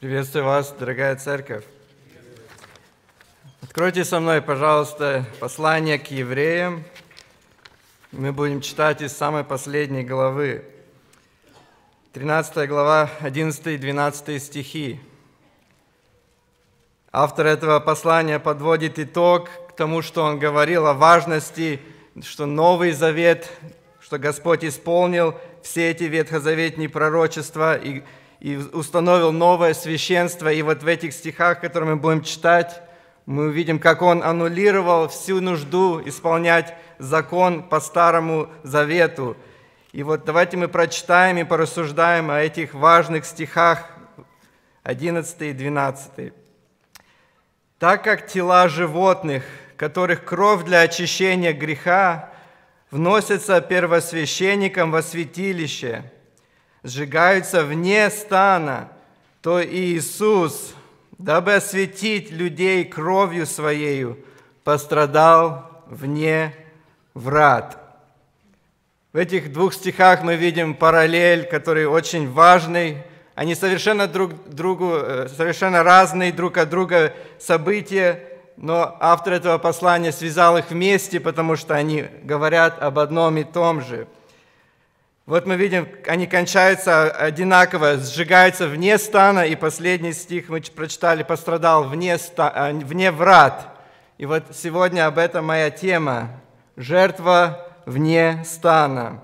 Приветствую вас, дорогая церковь. Откройте со мной, пожалуйста, послание к евреям. Мы будем читать из самой последней главы. 13 глава, 11 и 12 стихи. Автор этого послания подводит итог к тому, что он говорил о важности, что Новый Завет, что Господь исполнил все эти ветхозаветные пророчества и пророчества, и установил новое священство. И вот в этих стихах, которые мы будем читать, мы увидим, как он аннулировал всю нужду исполнять закон по Старому Завету. И вот давайте мы прочитаем и порассуждаем о этих важных стихах 11 и 12. «Так как тела животных, которых кровь для очищения греха, вносятся первосвященником во святилище – сжигаются вне стана, то и Иисус, дабы осветить людей кровью Своею, пострадал вне врат. В этих двух стихах мы видим параллель, который очень важный. Они совершенно, друг другу, э, совершенно разные друг от друга события, но автор этого послания связал их вместе, потому что они говорят об одном и том же – вот мы видим, они кончаются одинаково, сжигаются вне стана, и последний стих мы прочитали, пострадал вне, ста, а, вне врат. И вот сегодня об этом моя тема. Жертва вне стана.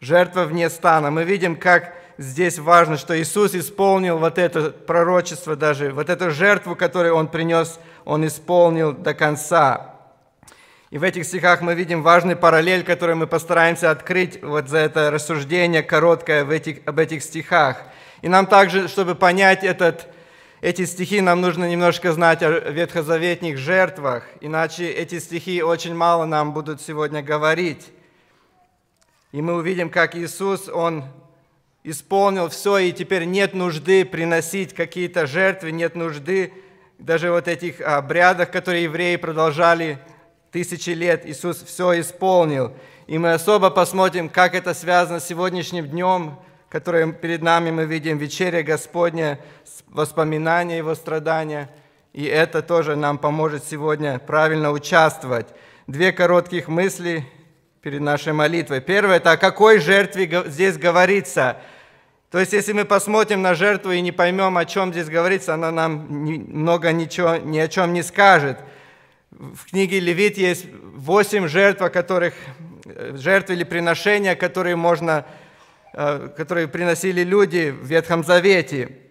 Жертва вне стана. Мы видим, как здесь важно, что Иисус исполнил вот это пророчество даже, вот эту жертву, которую Он принес, Он исполнил до конца. И в этих стихах мы видим важный параллель, который мы постараемся открыть вот за это рассуждение короткое в этих, об этих стихах. И нам также, чтобы понять этот, эти стихи, нам нужно немножко знать о ветхозаветных жертвах, иначе эти стихи очень мало нам будут сегодня говорить. И мы увидим, как Иисус, Он исполнил все, и теперь нет нужды приносить какие-то жертвы, нет нужды даже вот этих обрядах, которые евреи продолжали тысячи лет Иисус все исполнил. И мы особо посмотрим, как это связано с сегодняшним днем, который перед нами мы видим, вечеря Господня, воспоминания Его страдания. И это тоже нам поможет сегодня правильно участвовать. Две коротких мысли перед нашей молитвой. Первое – это о какой жертве здесь говорится – то есть, если мы посмотрим на жертву и не поймем, о чем здесь говорится, она нам много ничего, ни о чем не скажет. В книге Левит есть восемь жертв, которых, э, жертв или приношения, которые, можно, э, которые приносили люди в Ветхом Завете –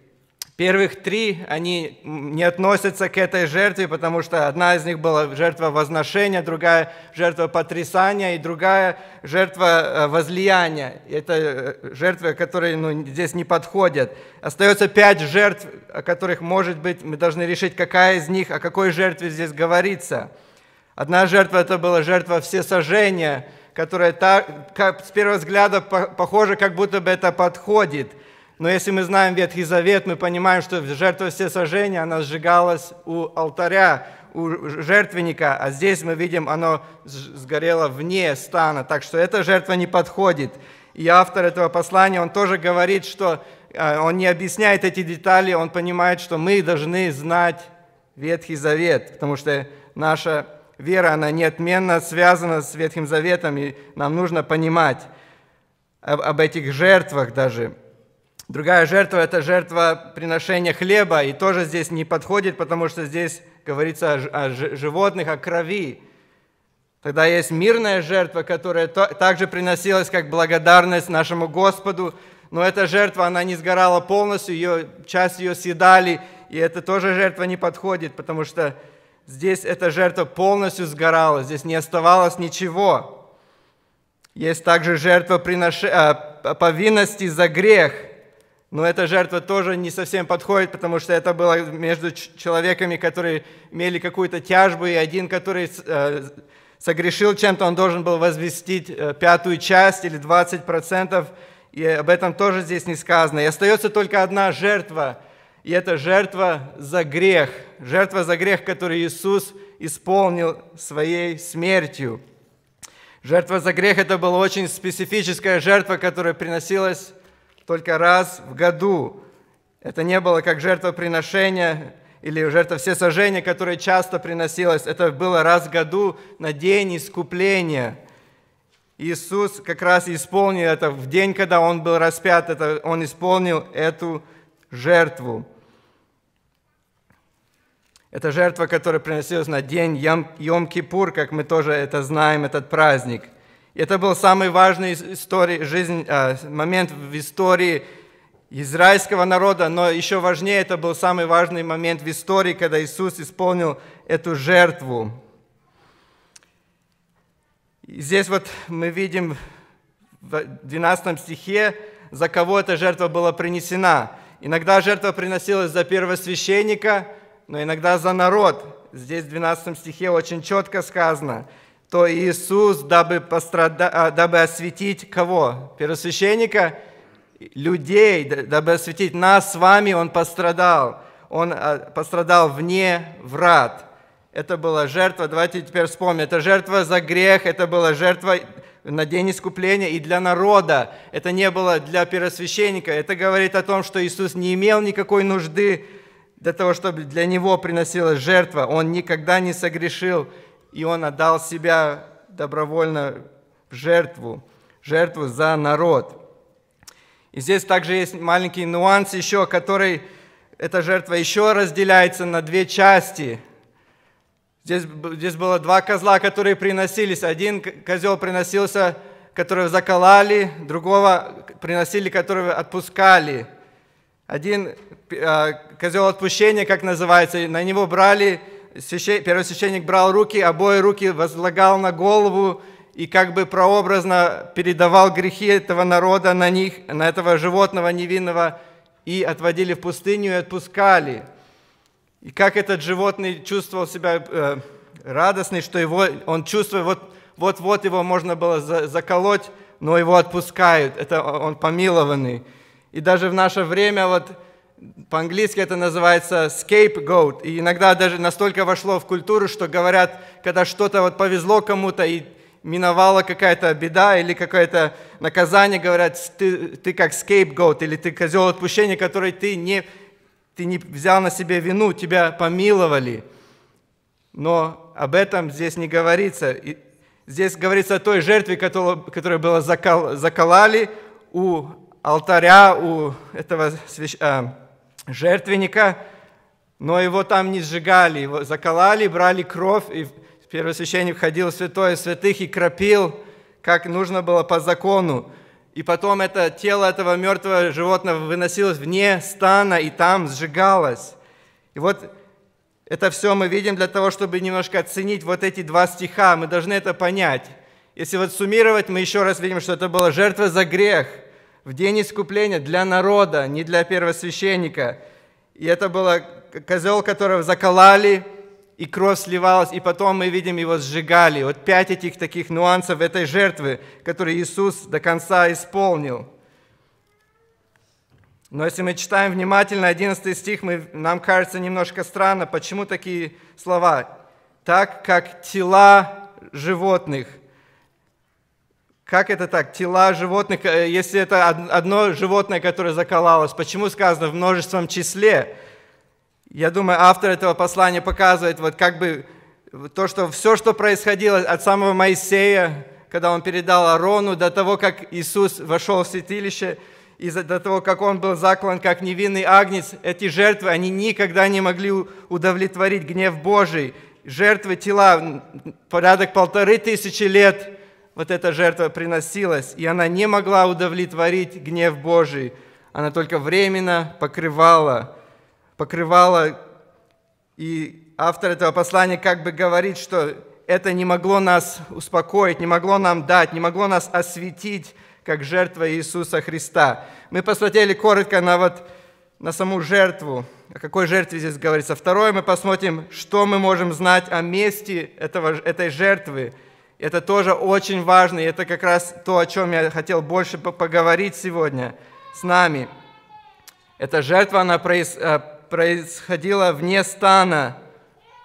Первых три, они не относятся к этой жертве, потому что одна из них была жертва возношения, другая жертва потрясания и другая жертва э, возлияния. Это э, жертвы, которые ну, здесь не подходят. Остается пять жертв, о которых, может быть, мы должны решить, какая из них, о какой жертве здесь говорится. Одна жертва – это была жертва всесожжения, которая так, как, с первого взгляда похоже, как будто бы это подходит – но если мы знаем Ветхий Завет, мы понимаем, что жертва всесожжения, она сжигалась у алтаря, у жертвенника, а здесь мы видим, оно сгорело вне стана, так что эта жертва не подходит. И автор этого послания, он тоже говорит, что э, он не объясняет эти детали, он понимает, что мы должны знать Ветхий Завет, потому что наша вера, она неотменно связана с Ветхим Заветом, и нам нужно понимать об, об этих жертвах даже. Другая жертва – это жертва приношения хлеба, и тоже здесь не подходит, потому что здесь говорится о, животных, о крови. Тогда есть мирная жертва, которая также приносилась как благодарность нашему Господу, но эта жертва, она не сгорала полностью, ее, часть ее съедали, и это тоже жертва не подходит, потому что здесь эта жертва полностью сгорала, здесь не оставалось ничего. Есть также жертва принош... А, повинности за грех – но эта жертва тоже не совсем подходит, потому что это было между человеками, которые имели какую-то тяжбу, и один, который э, согрешил чем-то, он должен был возвестить э, пятую часть или 20%, и об этом тоже здесь не сказано. И остается только одна жертва, и это жертва за грех, жертва за грех, который Иисус исполнил своей смертью. Жертва за грех – это была очень специфическая жертва, которая приносилась только раз в году. Это не было как жертвоприношение или жертва всесожжения, которое часто приносилось. Это было раз в году на день искупления. Иисус как раз исполнил это в день, когда Он был распят, это, Он исполнил эту жертву. Это жертва, которая приносилась на день Йом-Кипур, как мы тоже это знаем, этот праздник – это был самый важный истории, жизнь, а, момент в истории израильского народа, но еще важнее это был самый важный момент в истории, когда Иисус исполнил эту жертву. И здесь вот мы видим в 12 стихе, за кого эта жертва была принесена. Иногда жертва приносилась за первосвященника, но иногда за народ. Здесь в 12 стихе очень четко сказано – то Иисус, дабы, пострада... А, дабы осветить кого? Первосвященника? Людей, дабы осветить нас с вами, Он пострадал. Он а, пострадал вне врат. Это была жертва, давайте теперь вспомним, это жертва за грех, это была жертва на день искупления и для народа. Это не было для первосвященника. Это говорит о том, что Иисус не имел никакой нужды для того, чтобы для него приносилась жертва. Он никогда не согрешил и он отдал себя добровольно в жертву, жертву за народ. И здесь также есть маленький нюанс еще, который эта жертва еще разделяется на две части. Здесь, здесь было два козла, которые приносились. Один козел приносился, которого заколали, другого приносили, которого отпускали. Один а, козел отпущения, как называется, на него брали священ... первосвященник брал руки, обои руки возлагал на голову и как бы прообразно передавал грехи этого народа на них, на этого животного невинного, и отводили в пустыню и отпускали. И как этот животный чувствовал себя э, радостный, что его, он чувствует, вот, вот-вот его можно было за, заколоть, но его отпускают, это он помилованный. И даже в наше время вот по-английски это называется scapegoat. И иногда даже настолько вошло в культуру, что говорят, когда что-то вот повезло кому-то и миновала какая-то беда или какое-то наказание, говорят, ты, ты как scapegoat или ты козел отпущения, который ты не, ты не взял на себе вину, тебя помиловали. Но об этом здесь не говорится. И здесь говорится о той жертве, которая которая была закол, заколали у алтаря, у этого свящ... А, жертвенника, но его там не сжигали, его заколали, брали кровь, и первосвященник ходил в святое святых и кропил, как нужно было по закону. И потом это тело этого мертвого животного выносилось вне стана и там сжигалось. И вот это все мы видим для того, чтобы немножко оценить вот эти два стиха. Мы должны это понять. Если вот суммировать, мы еще раз видим, что это была жертва за грех – в день искупления для народа, не для первосвященника. И это был козел, которого заколали, и кровь сливалась, и потом мы видим, его сжигали. Вот пять этих таких нюансов этой жертвы, которые Иисус до конца исполнил. Но если мы читаем внимательно 11 стих, мы, нам кажется немножко странно, почему такие слова. Так как тела животных как это так? Тела животных, э, если это одно животное, которое закололось, почему сказано в множественном числе? Я думаю, автор этого послания показывает, вот как бы то, что все, что происходило от самого Моисея, когда он передал Арону, до того, как Иисус вошел в святилище, и до того, как он был заклан как невинный агнец, эти жертвы, они никогда не могли удовлетворить гнев Божий. Жертвы тела, порядок полторы тысячи лет – вот эта жертва приносилась, и она не могла удовлетворить гнев Божий. Она только временно покрывала, покрывала. И автор этого послания как бы говорит, что это не могло нас успокоить, не могло нам дать, не могло нас осветить, как жертва Иисуса Христа. Мы посмотрели коротко на вот на саму жертву. О какой жертве здесь говорится? Второе, мы посмотрим, что мы можем знать о месте этого, этой жертвы – это тоже очень важно, и это как раз то, о чем я хотел больше поговорить сегодня с нами. Эта жертва, она э, происходила вне стана,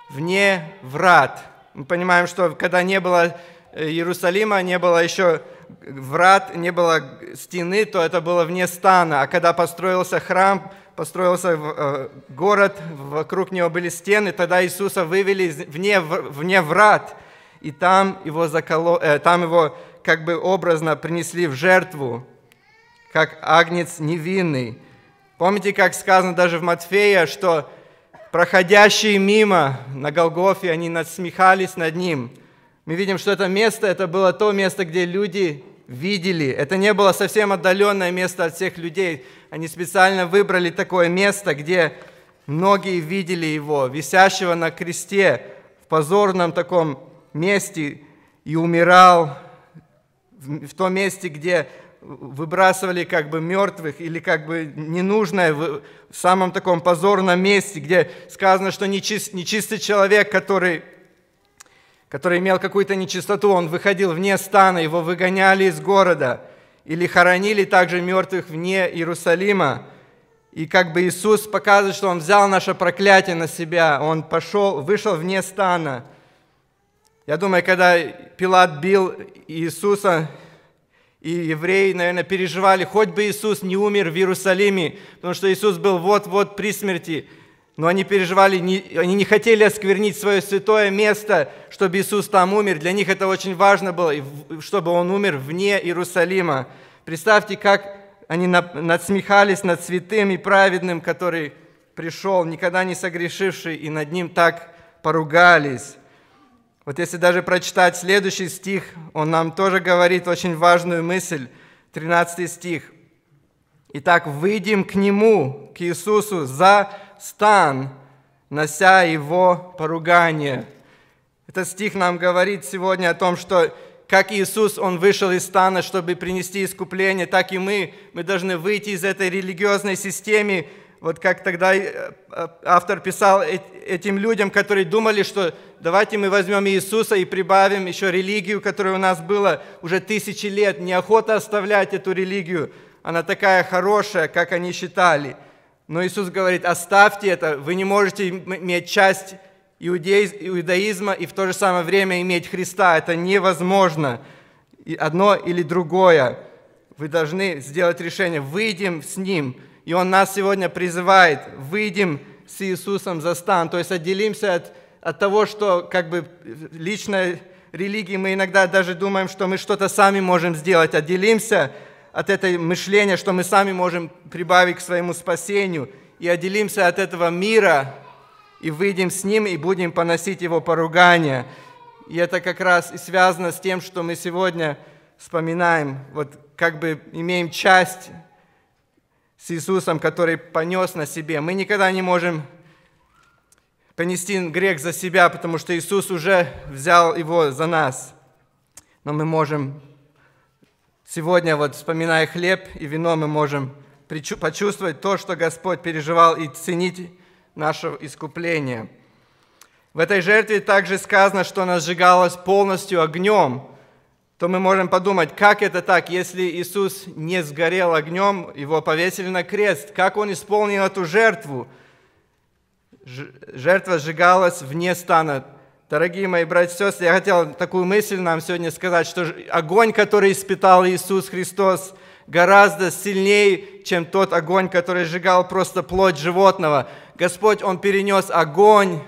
вне врат. Мы понимаем, что когда не было э, Иерусалима, не было еще врат, не было стены, то это было вне стана. А когда построился храм, построился э, город, вокруг него были стены, тогда Иисуса вывели вне, вне врат – и там его, заколо... э, там его как бы образно принесли в жертву, как агнец невинный. Помните, как сказано даже в Матфея, что проходящие мимо на Голгофе, они насмехались над ним. Мы видим, что это место, это было то место, где люди видели. Это не было совсем отдаленное место от всех людей. Они специально выбрали такое место, где многие видели его, висящего на кресте, в позорном таком месте и умирал, в том месте, где выбрасывали как бы мертвых или как бы ненужное, в самом таком позорном месте, где сказано, что нечист, нечистый человек, который, который имел какую-то нечистоту, он выходил вне стана, его выгоняли из города, или хоронили также мертвых вне Иерусалима. И как бы Иисус показывает, что Он взял наше проклятие на себя, Он пошел, вышел вне стана – я думаю, когда Пилат бил Иисуса, и евреи, наверное, переживали, хоть бы Иисус не умер в Иерусалиме, потому что Иисус был вот-вот при смерти. Но они переживали, они не хотели осквернить свое святое место, чтобы Иисус там умер. Для них это очень важно было, чтобы Он умер вне Иерусалима. Представьте, как они надсмехались над святым и праведным, который пришел, никогда не согрешивший, и над ним так поругались. Вот если даже прочитать следующий стих, он нам тоже говорит очень важную мысль. 13 стих. Итак, выйдем к Нему, к Иисусу, за стан, нося Его поругание. Этот стих нам говорит сегодня о том, что как Иисус, Он вышел из стана, чтобы принести искупление, так и мы, мы должны выйти из этой религиозной системы, вот как тогда э, э, автор писал э, этим людям, которые думали, что давайте мы возьмем Иисуса и прибавим еще религию, которая у нас была уже тысячи лет, неохота оставлять эту религию, она такая хорошая, как они считали. Но Иисус говорит, оставьте это, вы не можете иметь часть иудаизма и в то же самое время иметь Христа, это невозможно, и одно или другое. Вы должны сделать решение, выйдем с Ним – и Он нас сегодня призывает, выйдем с Иисусом за стан, то есть отделимся от, от того, что как бы личной религии мы иногда даже думаем, что мы что-то сами можем сделать, отделимся от этого мышления, что мы сами можем прибавить к своему спасению, и отделимся от этого мира, и выйдем с ним, и будем поносить его поругание. И это как раз и связано с тем, что мы сегодня вспоминаем, вот как бы имеем часть с Иисусом, который понес на себе. Мы никогда не можем понести грех за себя, потому что Иисус уже взял его за нас. Но мы можем сегодня, вот вспоминая хлеб и вино, мы можем почувствовать то, что Господь переживал, и ценить наше искупление. В этой жертве также сказано, что она сжигалась полностью огнем – то мы можем подумать, как это так, если Иисус не сгорел огнем, его повесили на крест, как он исполнил эту жертву? Жертва сжигалась вне стана. Дорогие мои братья и сестры, я хотел такую мысль нам сегодня сказать, что огонь, который испытал Иисус Христос, гораздо сильнее, чем тот огонь, который сжигал просто плоть животного. Господь, Он перенес огонь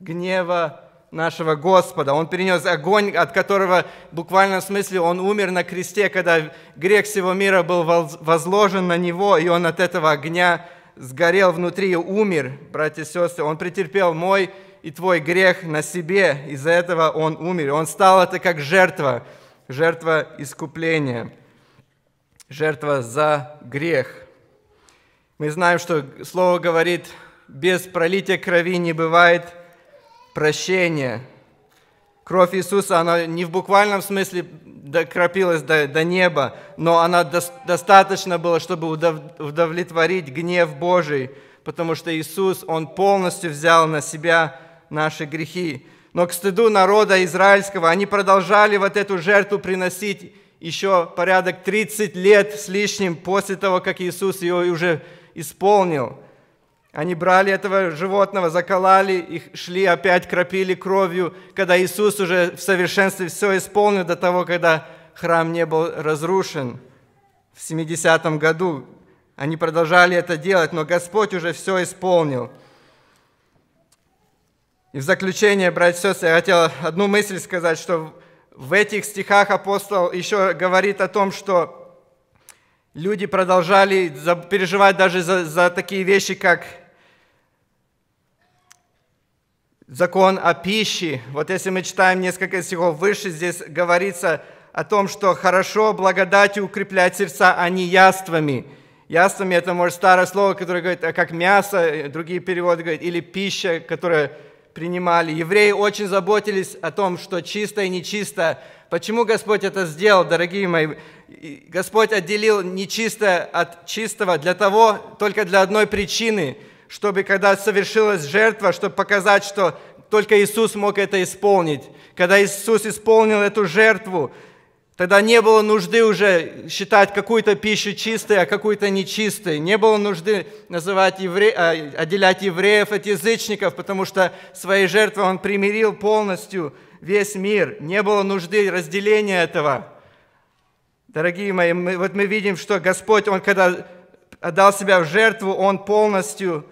гнева нашего Господа. Он перенес огонь, от которого буквально в смысле он умер на кресте, когда грех всего мира был возложен на него, и он от этого огня сгорел внутри и умер, братья и сестры. Он претерпел мой и твой грех на себе, из-за этого он умер. Он стал это как жертва, жертва искупления, жертва за грех. Мы знаем, что Слово говорит, без пролития крови не бывает – прощение. Кровь Иисуса, она не в буквальном смысле докропилась до, до неба, но она до, достаточно была, чтобы удовлетворить гнев Божий, потому что Иисус, Он полностью взял на себя наши грехи. Но к стыду народа израильского они продолжали вот эту жертву приносить еще порядок 30 лет с лишним после того, как Иисус ее уже исполнил – они брали этого животного, заколали, их шли опять, кропили кровью, когда Иисус уже в совершенстве все исполнил до того, когда храм не был разрушен. В 70-м году они продолжали это делать, но Господь уже все исполнил. И в заключение, братья и сестры, я хотел одну мысль сказать, что в этих стихах апостол еще говорит о том, что Люди продолжали переживать даже за, за такие вещи, как закон о пище. Вот если мы читаем несколько стихов выше, здесь говорится о том, что хорошо благодатью укреплять сердца, а не яствами. Яствами – это, может, старое слово, которое говорит, «А как мясо, другие переводы говорят, или пища, которую принимали. Евреи очень заботились о том, что чисто и нечисто. Почему Господь это сделал, дорогие мои? Господь отделил нечистое от чистого для того, только для одной причины, чтобы когда совершилась жертва, чтобы показать, что только Иисус мог это исполнить. Когда Иисус исполнил эту жертву, тогда не было нужды уже считать какую-то пищу чистой, а какую-то нечистой. Не было нужды называть евре... А, отделять евреев от язычников, потому что своей жертвой он примирил полностью весь мир. Не было нужды разделения этого. Дорогие мои, мы, вот мы видим, что Господь, Он когда отдал себя в жертву, Он полностью,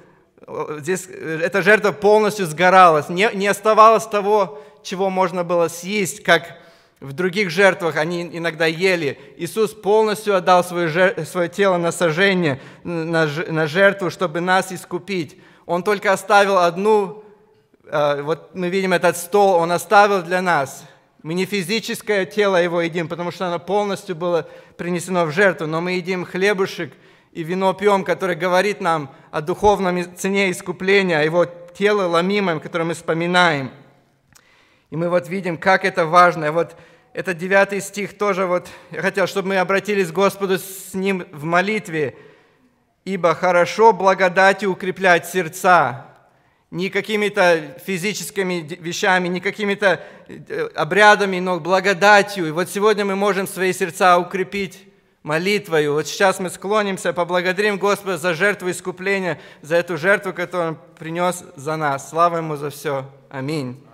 здесь э, эта жертва полностью сгоралась. Не, не оставалось того, чего можно было съесть, как в других жертвах они иногда ели. Иисус полностью отдал свое, свое тело на сожжение, на, на жертву, чтобы нас искупить. Он только оставил одну, э, вот мы видим этот стол, Он оставил для нас – мы не физическое тело его едим, потому что оно полностью было принесено в жертву, но мы едим хлебушек и вино пьем, которое говорит нам о духовном цене искупления, о его тело ломимым, которое мы вспоминаем. И мы вот видим, как это важно. Вот этот девятый стих тоже вот, я хотел, чтобы мы обратились к Господу с ним в молитве. «Ибо хорошо благодатью укреплять сердца, не какими-то физическими вещами, не какими-то э, обрядами, но благодатью. И вот сегодня мы можем свои сердца укрепить молитвою. Вот сейчас мы склонимся, поблагодарим Господа за жертву искупления, за эту жертву, которую Он принес за нас. Слава Ему за все. Аминь.